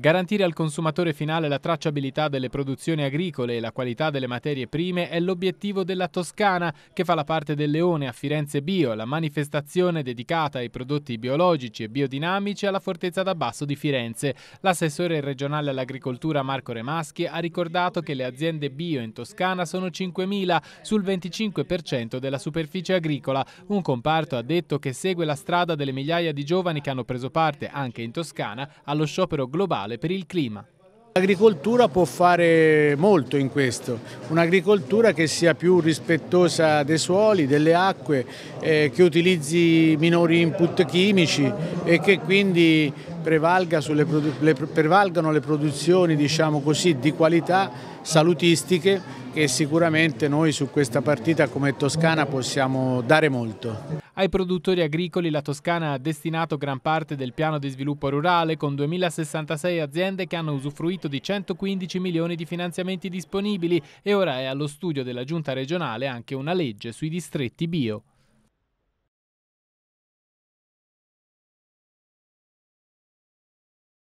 Garantire al consumatore finale la tracciabilità delle produzioni agricole e la qualità delle materie prime è l'obiettivo della Toscana, che fa la parte del Leone a Firenze Bio, la manifestazione dedicata ai prodotti biologici e biodinamici alla Fortezza d'Abbasso di Firenze. L'assessore regionale all'agricoltura Marco Remaschi ha ricordato che le aziende bio in Toscana sono 5.000 sul 25% della superficie agricola, un comparto ha detto che segue la strada delle migliaia di giovani che hanno preso parte anche in Toscana allo sciopero globale ambientale per il clima. L'agricoltura può fare molto in questo, un'agricoltura che sia più rispettosa dei suoli, delle acque, eh, che utilizzi minori input chimici e che quindi prevalga sulle, le, prevalgano le produzioni diciamo così, di qualità salutistiche che sicuramente noi su questa partita come Toscana possiamo dare molto. Ai produttori agricoli la Toscana ha destinato gran parte del piano di sviluppo rurale con 2066 aziende che hanno usufruito di 115 milioni di finanziamenti disponibili e ora è allo studio della giunta regionale anche una legge sui distretti bio.